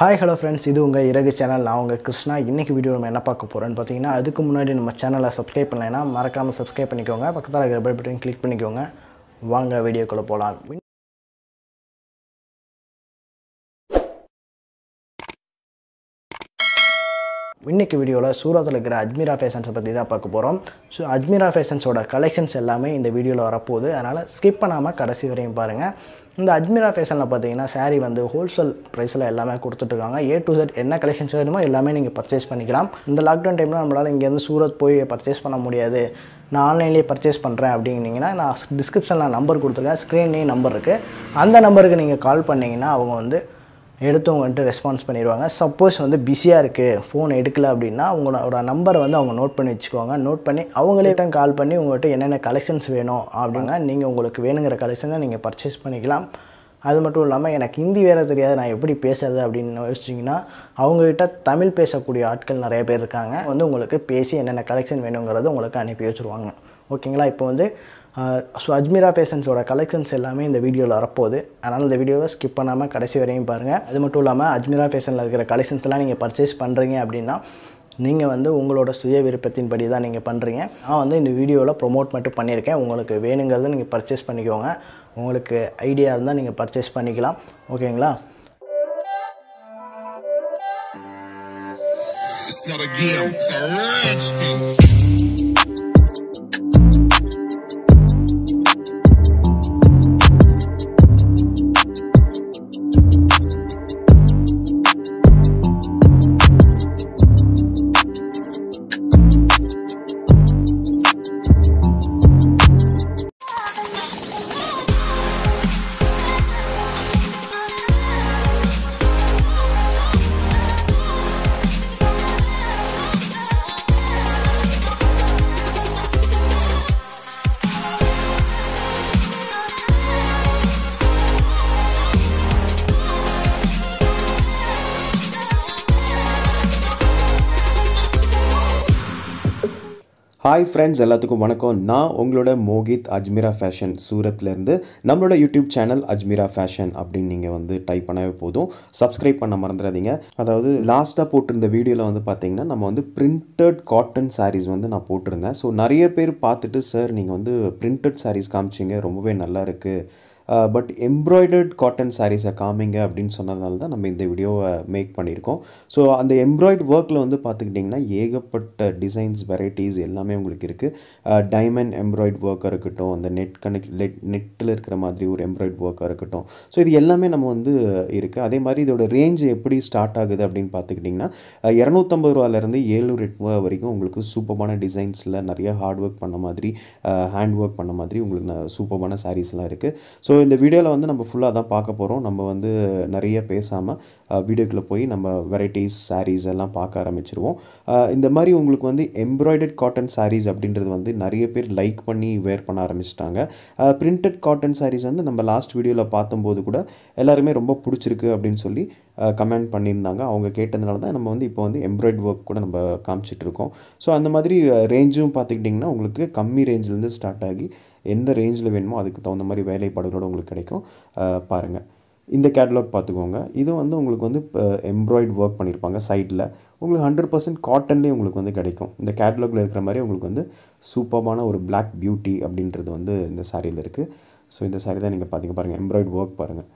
Hi hello friends இது உங்கள் இறகு சேனல் நான் உங்கள் கிருஷ்ணா இன்றைக்கி வீடியோ நம்ம என்ன பார்க்க போகிறோன்னு பார்த்தீங்கன்னா அதுக்கு முன்னாடி நம்ம சேனலை சப்ஸ்கிரைப் பண்ணலைன்னா மறக்காமல் சப்ஸ்கிரைப் பண்ணிக்கோங்க பக்கத்தில் இருக்கிற பட்டன் கிளிக் பண்ணிக்கோங்க வாங்க வீடியோக்குள்ளே போகலாம் இன்றைக்கி வீடியோவில் சூரத்தில் இருக்கிற அஜ்மீரா ஃபேஷன்ஸை பற்றி தான் பார்க்க போகிறோம் ஸோ அஜ்மீரா ஃபேஷன்ஸோட கலெக்ஷன்ஸ் எல்லாமே இந்த வீடியோவில் வரப்போகுது அதனால் ஸ்கிப் பண்ணாமல் கடைசி வரையும் பாருங்கள் இந்த அஜ்மீரா ஃபேஷனில் பார்த்தீங்கன்னா சாரீ வந்து ஹோல்சேல் ப்ரைஸில் எல்லாமே கொடுத்துட்ருக்காங்க ஏ டு செட் என்ன கலெக்ஷன்ஸ் வேணுமோ எல்லாமே நீங்கள் பர்ச்சேஸ் பண்ணிக்கலாம் இந்த லாக்டவுன் டைமில் நம்மளால் இங்கேருந்து சூரத் போய் பர்ச்சேஸ் பண்ண முடியாது நான் ஆன்லைன்லேயே பர்ச்சேஸ் பண்ணுறேன் அப்படிங்கிறீங்கன்னா நான் டிஸ்கிரிப்ஷனில் நம்பர் கொடுத்துருக்கேன் ஸ்க்ரீன்லேயும் நம்பர் இருக்குது அந்த நம்பருக்கு நீங்கள் கால் பண்ணிங்கன்னா அவங்க வந்து எடுத்து வந்துட்டு ரெஸ்பான்ஸ் பண்ணிடுவாங்க சப்போஸ் வந்து பிஸியாக இருக்குது ஃபோன் எடுக்கல அப்படின்னா அவங்களோட நம்பரை வந்து அவங்க நோட் பண்ணி வச்சுக்கோங்க நோட் பண்ணி அவங்களே கால் பண்ணி உங்கள்கிட்ட என்னென்ன கலெக்ஷன்ஸ் வேணும் அப்படின்னா நீங்கள் உங்களுக்கு வேணுங்கிற கலெக்ஷனை நீங்கள் பர்ச்சேஸ் பண்ணிக்கலாம் அது மட்டும் இல்லாமல் எனக்கு ஹிந்தி வேறு தெரியாது நான் எப்படி பேசுறது அப்படின்னு யோசிச்சிங்கன்னா அவங்கக்கிட்ட தமிழ் பேசக்கூடிய ஆட்கள் நிறைய பேர் இருக்காங்க வந்து உங்களுக்கு பேசி என்னென்ன கலெக்ஷன் வேணுங்கிறது உங்களுக்கு அனுப்பி வச்சுருவாங்க ஓகேங்களா இப்போ வந்து ஸோ அஜ்மீரா பேஷன்ஸோட கலெக்ஷன்ஸ் எல்லாமே இந்த வீடியோவில் வரப்போகுது அதனால் இந்த வீடியோவை ஸ்கிப் பண்ணாமல் கடைசி வரையும் பாருங்கள் அது மட்டும் இல்லாமல் அஜ்மீரா பேஷனில் இருக்கிற கலெக்ஷன்ஸ்லாம் நீங்கள் பர்ச்சேஸ் பண்ணுறீங்க அப்படின்னா நீங்கள் வந்து உங்களோட சுய விருப்பத்தின் படி தான் நீங்கள் பண்ணுறீங்க நான் வந்து இந்த வீடியோவில் ப்ரொமோட் மட்டும் பண்ணியிருக்கேன் உங்களுக்கு வேணுங்கிறத நீங்கள் பர்ச்சேஸ் பண்ணிக்கோங்க உங்களுக்கு ஐடியா இருந்தால் நீங்கள் பர்ச்சேஸ் பண்ணிக்கலாம் ஓகேங்களா It's not a game, it's a rich thing. Hi friends எல்லாத்துக்கும் வணக்கம் நான் உங்களோட மோகித் அஜ்மீரா ஃபேஷன் சூரத்லேருந்து நம்மளோட யூடியூப் சேனல் அஜ்மீரா ஃபேஷன் அப்படின்னு நீங்கள் வந்து டைப் பண்ணவே போதும் சப்ஸ்கிரைப் பண்ண மறந்துடாதீங்க அதாவது லாஸ்ட்டாக போட்டிருந்த வீடியோவில் வந்து பார்த்தீங்கன்னா நம்ம வந்து பிரிண்டட் காட்டன் சாரீஸ் வந்து நான் போட்டிருந்தேன் ஸோ நிறைய பேர் பார்த்துட்டு சார் நீங்கள் வந்து பிரிண்டட் சாரீஸ் காமிச்சிங்க ரொம்பவே நல்லா இருக்குது பட் எம்ப்ராய்டர்ட் காட்டன் சாரீஸை காமிங்க அப்படின்னு சொன்னதுனால தான் நம்ம இந்த வீடியோவை மேக் பண்ணியிருக்கோம் ஸோ அந்த எம்ப்ராய்டு ஒர்க்கில் வந்து பார்த்துக்கிட்டிங்கன்னா ஏகப்பட்ட டிசைன்ஸ் வெரைட்டிஸ் எல்லாமே உங்களுக்கு இருக்குது டைமண்ட் எம்ப்ராய்டு ஒர்க்காக இருக்கட்டும் அந்த நெட் கனெக்ட் லெட் நெட்டில் இருக்கிற மாதிரி ஒரு எம்ப்ராய்டு ஒர்க்காக இருக்கட்டும் ஸோ இது எல்லாமே நம்ம வந்து இருக்குது அதே மாதிரி இதோட ரேஞ்ச் எப்படி ஸ்டார்ட் ஆகுது அப்படின்னு பார்த்துக்கிட்டிங்கன்னா uh, இரநூத்தம்பது ரூபாலேருந்து ஏழ்நூறு எட்நூறுவா வரைக்கும் உங்களுக்கு சூப்பரான டிசைன்ஸில் நிறைய ஹார்ட் ஒர்க் பண்ண மாதிரி ஹேண்ட் uh, ஒர்க் பண்ண மாதிரி உங்களுக்கு சூப்பரான சாரீஸ்லாம் இருக்குது ஸோ இந்த வீடியோவில் வந்து நம்ம ஃபுல்லாக தான் பார்க்க போகிறோம் நம்ம வந்து நிறைய பேசாமல் வீடியோக்குள்ளே போய் நம்ம வெரைட்டிஸ் சாரீஸ் எல்லாம் பார்க்க ஆரம்பிச்சிருவோம் இந்த மாதிரி உங்களுக்கு வந்து எம்ப்ராய்டட் காட்டன் சாரீஸ் அப்படின்றது வந்து நிறைய பேர் லைக் பண்ணி வேர் பண்ண ஆரம்பிச்சிட்டாங்க பிரிண்டட் காட்டன் சாரீஸ் வந்து நம்ம லாஸ்ட் வீடியோவில் பார்த்தம்போது கூட எல்லாருமே ரொம்ப பிடிச்சிருக்கு அப்படின்னு சொல்லி கமெண்ட் பண்ணியிருந்தாங்க அவங்க கேட்டதுனால தான் நம்ம வந்து இப்போ வந்து எம்ப்ராய்ட் ஒர்க் கூட நம்ம காமிச்சிட்ருக்கோம் ஸோ அந்த மாதிரி ரேஞ்சும் பார்த்துக்கிட்டிங்கன்னா உங்களுக்கு கம்மி ரேஞ்சிலேருந்து ஸ்டார்ட் ஆகி எந்த ரேஞ்சில் வேணுமோ அதுக்கு தகுந்த மாதிரி வேலைப்பாடுகளோடு உங்களுக்கு கிடைக்கும் பாருங்கள் இந்த கேட்லாக் பார்த்துக்கோங்க இது வந்து உங்களுக்கு வந்து எம்ப்ராய்டு ஒர்க் பண்ணியிருப்பாங்க சைடில் உங்களுக்கு ஹண்ட்ரட் பர்சன்ட் காட்டன்லேயே உங்களுக்கு வந்து கிடைக்கும் இந்த கேட்லாகில் இருக்கிற மாதிரி உங்களுக்கு வந்து சூப்பர்பான ஒரு பிளாக் பியூட்டி அப்படின்றது வந்து இந்த சாரியில் இருக்குது ஸோ இந்த சாரி தான் நீங்கள் பார்த்திங்க பாருங்கள் எம்ப்ராய்டு ஒர்க் பாருங்கள்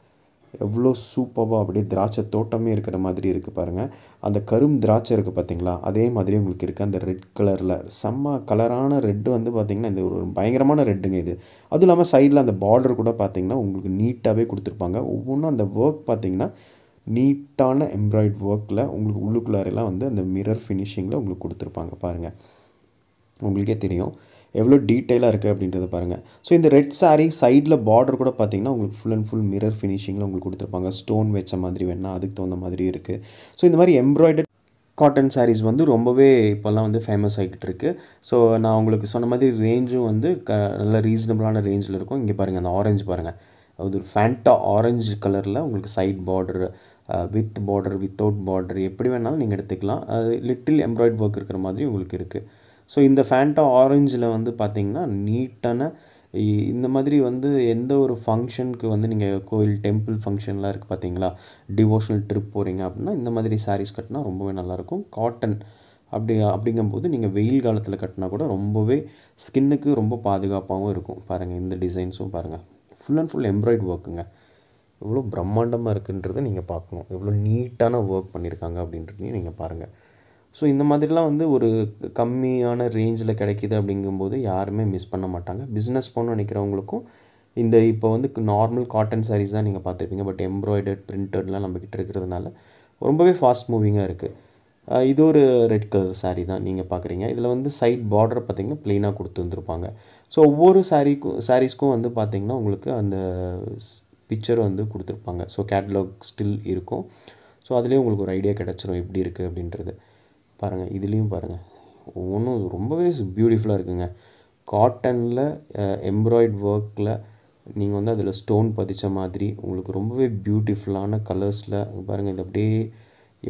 எவ்வளோ சூப்பராக அப்படியே திராட்சை தோட்டமே இருக்கிற மாதிரி இருக்குது பாருங்கள் அந்த கரும் திராட்சை இருக்குது பார்த்தீங்களா அதே மாதிரி உங்களுக்கு இருக்குது அந்த ரெட் கலரில் செம்ம கலரான ரெட்டு வந்து பார்த்திங்கன்னா இந்த ஒரு பயங்கரமான ரெட்டுங்க இது அதுவும் இல்லாமல் சைடில் அந்த பார்டர் கூட பார்த்திங்கன்னா உங்களுக்கு நீட்டாகவே கொடுத்துருப்பாங்க ஒவ்வொன்றும் அந்த ஒர்க் பார்த்திங்கன்னா நீட்டான எம்ப்ராய்ட் ஒர்க்கில் உங்களுக்கு உள்ளுக்குள்ளாரெல்லாம் வந்து அந்த மிரர் ஃபினிஷிங்கில் உங்களுக்கு கொடுத்துருப்பாங்க பாருங்கள் உங்களுக்கே தெரியும் எவ்வளோ டீட்டெயிலாக இருக்குது அப்படின்றத பாருங்கள் ஸோ இந்த ரெட் சாரீ சைடில் பார்டர் கூட பார்த்திங்கன்னா உங்களுக்கு ஃபுல் அண்ட் ஃபுல் மிரர் ஃபினிஷிங்கில் உங்களுக்கு கொடுத்துருப்பாங்க ஸ்டோன் வச்ச மாதிரி வேணா அதுக்கு தகுந்த மாதிரி இருக்குது ஸோ இந்த மாதிரி எம்ப்ராய்டட் காட்டன் சாரீஸ் வந்து ரொம்பவே இப்போல்லாம் வந்து ஃபேமஸ் ஆகிக்கிட்டு இருக்குது ஸோ நான் உங்களுக்கு சொன்ன மாதிரி ரேஞ்சும் வந்து க நல்ல ரீசனபிளான ரேஞ்சில் இருக்கும் இங்கே பாருங்கள் அந்த ஆரஞ்சு பாருங்கள் அது ஒரு ஃபேண்டா ஆரஞ்சு கலரில் உங்களுக்கு side border with border without border எப்படி வேணாலும் நீங்கள் எடுத்துக்கலாம் அது லிட்டில் எம்ப்ராய்ட் ஒர்க் இருக்கிற மாதிரி உங்களுக்கு இருக்குது ஸோ இந்த ஃபேண்டா ஆரஞ்சில் வந்து பார்த்திங்கன்னா நீட்டான இந்த மாதிரி வந்து எந்த ஒரு ஃபங்க்ஷனுக்கு வந்து நீங்கள் கோயில் டெம்பிள் ஃபங்க்ஷன்லாம் இருக்குது பார்த்தீங்களா டிவோஷனல் ட்ரிப் போகிறீங்க அப்படின்னா இந்த மாதிரி சாரீஸ் கட்டினா ரொம்பவே நல்லாயிருக்கும் காட்டன் அப்படி அப்படிங்கும்போது நீங்கள் வெயில் காலத்தில் கட்டினா கூட ரொம்பவே ஸ்கின்னுக்கு ரொம்ப பாதுகாப்பாகவும் இருக்கும் பாருங்கள் இந்த டிசைன்ஸும் பாருங்கள் ஃபுல் அண்ட் ஃபுல் எம்ப்ராய்டு ஒர்க்குங்க எவ்வளோ பிரம்மாண்டமாக இருக்குன்றதை நீங்கள் பார்க்கணும் எவ்வளோ நீட்டான ஒர்க் பண்ணியிருக்காங்க அப்படின்றதையும் நீங்கள் பாருங்கள் ஸோ இந்த மாதிரிலாம் வந்து ஒரு கம்மியான ரேஞ்சில் கிடைக்கிது அப்படிங்கும்போது யாருமே மிஸ் பண்ண மாட்டாங்க பிஸ்னஸ் போகணும்னு நினைக்கிறவங்களுக்கும் இந்த இப்போ வந்து நார்மல் காட்டன் சாரீஸ் தான் நீங்கள் பார்த்துருப்பீங்க பட் எம்ப்ராய்டர்ட் பிரிண்டட்லாம் நம்மக்கிட்ட இருக்கிறதுனால ரொம்பவே ஃபாஸ்ட் மூவிங்காக இருக்குது இது ஒரு ரெட் கலர் சாரீ தான் நீங்கள் பார்க்குறீங்க இதில் வந்து சைட் பார்டர் பார்த்திங்கன்னா ப்ளெயினாக கொடுத்து வந்துருப்பாங்க ஸோ ஒவ்வொரு சாரீக்கும் சாரீஸ்க்கும் வந்து பார்த்திங்கன்னா உங்களுக்கு அந்த பிக்சர் வந்து கொடுத்துருப்பாங்க ஸோ கேட்லாக் ஸ்டில் இருக்கும் ஸோ அதுலேயும் உங்களுக்கு ஒரு ஐடியா கிடச்சிரும் எப்படி இருக்குது அப்படின்றது பாருங்கள் இதுலேயும் பாருங்கள் ஒவ்வொன்றும் ரொம்பவே பியூட்டிஃபுல்லாக இருக்குதுங்க காட்டனில் எம்ப்ராய்ட் ஒர்க்கில் நீங்கள் வந்து அதில் ஸ்டோன் பதித்த மாதிரி உங்களுக்கு ரொம்பவே பியூட்டிஃபுல்லான கலர்ஸில் பாருங்கள் இது அப்படியே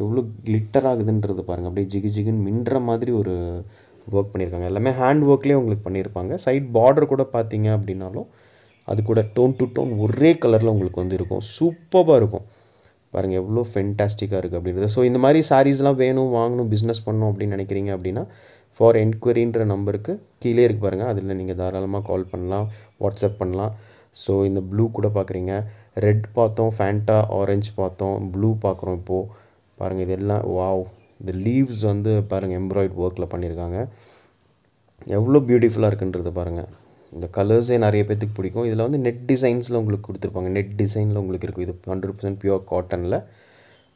எவ்வளோ கிளிட்டர் ஆகுதுன்றது பாருங்கள் அப்படியே ஜிகு ஜிகுன்னு மின்ற மாதிரி ஒரு ஒர்க் பண்ணியிருக்காங்க எல்லாமே ஹேண்ட் ஒர்க்லேயே உங்களுக்கு பண்ணியிருப்பாங்க சைட் பார்டர் கூட பார்த்தீங்க அப்படின்னாலும் அது கூட டோன் டு டோன் ஒரே கலரில் உங்களுக்கு வந்து இருக்கும் சூப்பராக இருக்கும் பாருங்கள் எவ்வளோ ஃபென்டாஸ்டிக்காக இருக்குது அப்படின்றது ஸோ இந்த மாதிரி சாரீஸ்லாம் வேணும் வாங்கணும் பிஸ்னஸ் பண்ணணும் அப்படின்னு நினைக்கிறீங்க அப்படின்னா ஃபார் என்கொயரின்ற நம்பருக்கு கீழே இருக்குது பாருங்கள் அதில் நீங்கள் தாராளமாக கால் பண்ணலாம் வாட்ஸ்அப் பண்ணலாம் ஸோ இந்த ப்ளூ கூட பார்க்குறீங்க ரெட் பார்த்தோம் ஃபேண்டா ஆரஞ்சு பார்த்தோம் ப்ளூ பார்க்குறோம் இப்போது பாருங்கள் இதெல்லாம் வாவ் இந்த லீவ்ஸ் வந்து பாருங்கள் எம்ப்ராய்ட் ஒர்க்கில் பண்ணியிருக்காங்க எவ்வளோ பியூட்டிஃபுல்லாக இருக்குன்றது பாருங்கள் இந்த கலர்ஸே நிறைய பேர்த்துக்கு பிடிக்கும் இதில் வந்து நெட் டிசைன்ஸில் உங்களுக்கு கொடுத்துருப்பாங்க நெட் டிசைனில் உங்களுக்கு இருக்கும் இது ஹண்ட்ரட் பர்சன்ட் பியூர் காட்டனில்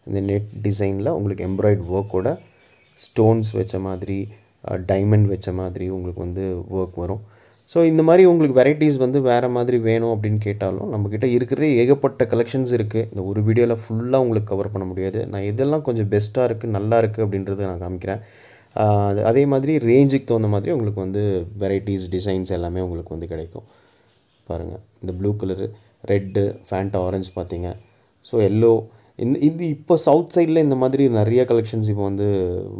இந்த நெட் டிசைனில் உங்களுக்கு எம்ப்ராய்டு ஒர்க்கோட ஸ்டோன்ஸ் வச்ச மாதிரி டைமண்ட் வச்ச மாதிரி உங்களுக்கு வந்து ஒர்க் வரும் ஸோ இந்த மாதிரி உங்களுக்கு வெரைட்டிஸ் வந்து வேறு மாதிரி வேணும் அப்படின்னு கேட்டாலும் நம்மக்கிட்ட இருக்கிறதே ஏகப்பட்ட கலெக்ஷன்ஸ் இருக்குது இந்த ஒரு வீடியோவில் ஃபுல்லாக உங்களுக்கு கவர் பண்ண முடியாது நான் இதெல்லாம் கொஞ்சம் பெஸ்ட்டாக இருக்குது நல்லா இருக்குது அப்படின்றத நான் காமிக்கிறேன் அதே மாதிரி ரேஞ்சுக்கு தகுந்த மாதிரி உங்களுக்கு வந்து வெரைட்டிஸ் டிசைன்ஸ் எல்லாமே உங்களுக்கு வந்து கிடைக்கும் பாருங்கள் இந்த blue colour red pant orange பார்த்தீங்க ஸோ எல்லோ இந்த இது இப்போ சவுத் சைடில் இந்த மாதிரி நிறைய கலெக்ஷன்ஸ் இப்போ வந்து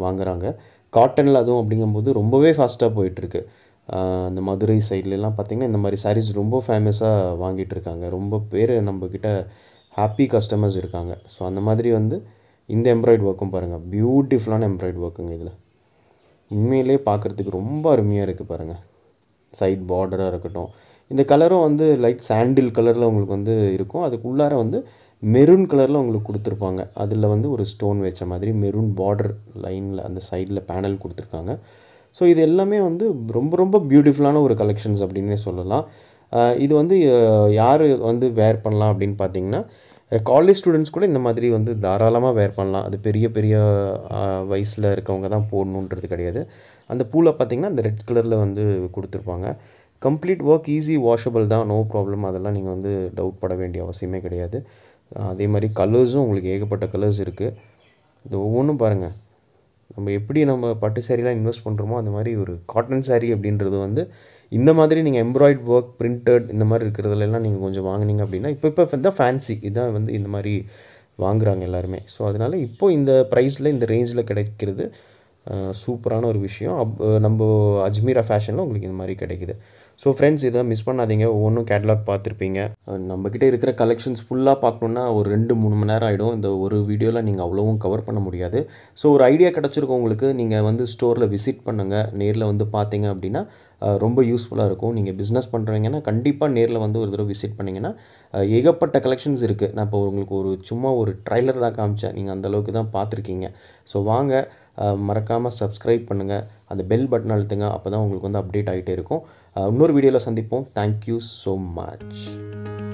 வாங்குகிறாங்க காட்டனில் அதுவும் அப்படிங்கும்போது ரொம்பவே ஃபாஸ்ட்டாக போயிட்டுருக்கு இந்த மதுரை சைட்லலாம் பார்த்திங்கன்னா இந்த மாதிரி சாரீஸ் ரொம்ப ஃபேமஸாக வாங்கிட்டு இருக்காங்க ரொம்ப பேர் நம்மக்கிட்ட ஹாப்பி கஸ்டமர்ஸ் இருக்காங்க ஸோ அந்த மாதிரி வந்து இந்த எம்ப்ராய்டு ஒர்க்கும் பாருங்கள் பியூட்டிஃபுல்லான எம்ப்ராய்டு ஒர்க்குங்க இதில் உண்மையிலே பார்க்குறதுக்கு ரொம்ப அருமையாக இருக்குது பாருங்கள் சைட் பார்டராக இருக்கட்டும் இந்த கலரும் வந்து லைட் சாண்டில் கலரில் உங்களுக்கு வந்து இருக்கும் அதுக்கு உள்ளார வந்து மெரூன் கலரில் உங்களுக்கு கொடுத்துருப்பாங்க அதில் வந்து ஒரு ஸ்டோன் வச்ச மாதிரி மெரூன் பார்டர் லைனில் அந்த சைடில் பேனல் கொடுத்துருக்காங்க ஸோ இது எல்லாமே வந்து ரொம்ப ரொம்ப பியூட்டிஃபுல்லான ஒரு கலெக்ஷன்ஸ் அப்படின்னே சொல்லலாம் இது வந்து யார் வந்து வேர் பண்ணலாம் அப்படின்னு பார்த்தீங்கன்னா காலேஜ் ஸ்டூடெண்ட்ஸ் கூட இந்த மாதிரி வந்து தாராளமாக வேர் பண்ணலாம் அது பெரிய பெரிய வயசில் இருக்கவங்க தான் போடணுன்றது கிடையாது அந்த பூவில் பார்த்திங்கன்னா அந்த ரெட் கலரில் வந்து கொடுத்துருப்பாங்க கம்ப்ளீட் ஒர்க் ஈஸி வாஷபிள் தான் நோ ப்ராப்ளம் அதெல்லாம் நீங்கள் வந்து டவுட் பட வேண்டிய அவசியமே கிடையாது அதே மாதிரி கலர்ஸும் உங்களுக்கு ஏகப்பட்ட கலர்ஸ் இருக்குது இது ஒவ்வொன்றும் பாருங்கள் நம்ம எப்படி நம்ம பட்டு சேரீலாம் இன்வெஸ்ட் பண்ணுறோமோ அந்த மாதிரி ஒரு காட்டன் சாரீ அப்படின்றது வந்து இந்த மாதிரி நீங்கள் எம்ப்ராய்ட் ஒர்க் பிரிண்டட் இந்த மாதிரி இருக்கிறதுலலாம் நீங்கள் கொஞ்சம் வாங்கினீங்க அப்படின்னா இப்போ இப்போ தான் ஃபேன்சி இதான் வந்து இந்த மாதிரி வாங்குகிறாங்க எல்லாருமே ஸோ அதனால் இப்போது இந்த ப்ரைஸில் இந்த ரேஞ்சில் கிடைக்கிறது சூப்பரான ஒரு விஷயம் அப் நம்ம அஜ்மீரா ஃபேஷனில் உங்களுக்கு இந்த மாதிரி கிடைக்குது ஸோ ஃப்ரெண்ட்ஸ் இதை மிஸ் பண்ணாதீங்க ஒவ்வொன்றும் கேட்லாக் பார்த்துருப்பீங்க நம்மக்கிட்ட இருக்கிற கலெக்ஷன்ஸ் ஃபுல்லாக பார்க்கணுன்னா ஒரு ரெண்டு மூணு மணி நேரம் ஆகிடும் இந்த ஒரு வீடியோவில் நீங்கள் அவ்வளோவும் கவர் பண்ண முடியாது ஸோ ஒரு ஐடியா கிடச்சிருக்கோம் உங்களுக்கு நீங்கள் வந்து ஸ்டோரில் விசிட் பண்ணுங்கள் நேரில் வந்து பார்த்தீங்க அப்படின்னா ரொம்ப யூஸ்ஃபுல்லாக இருக்கும் நீங்கள் பிஸ்னஸ் பண்ணுறீங்கன்னா கண்டிப்பாக நேரில் வந்து ஒரு தடவை விசிட் பண்ணிங்கன்னா ஏகப்பட்ட கலெக்ஷன்ஸ் இருக்குது நான் இப்போ உங்களுக்கு ஒரு சும்மா ஒரு ட்ரைலர் தான் காமிச்சேன் நீங்கள் அந்தளவுக்கு தான் பார்த்துருக்கீங்க ஸோ வாங்க மறக்காமல் சப்ஸ்கிரைப் பண்ணுங்கள் அந்த பெல் பட்டன் அழுத்துங்க அப்போ தான் உங்களுக்கு வந்து அப்டேட் ஆகிட்டே இருக்கும் இன்னொரு வீடியோவில் சந்திப்போம் தேங்க்யூ ஸோ மச்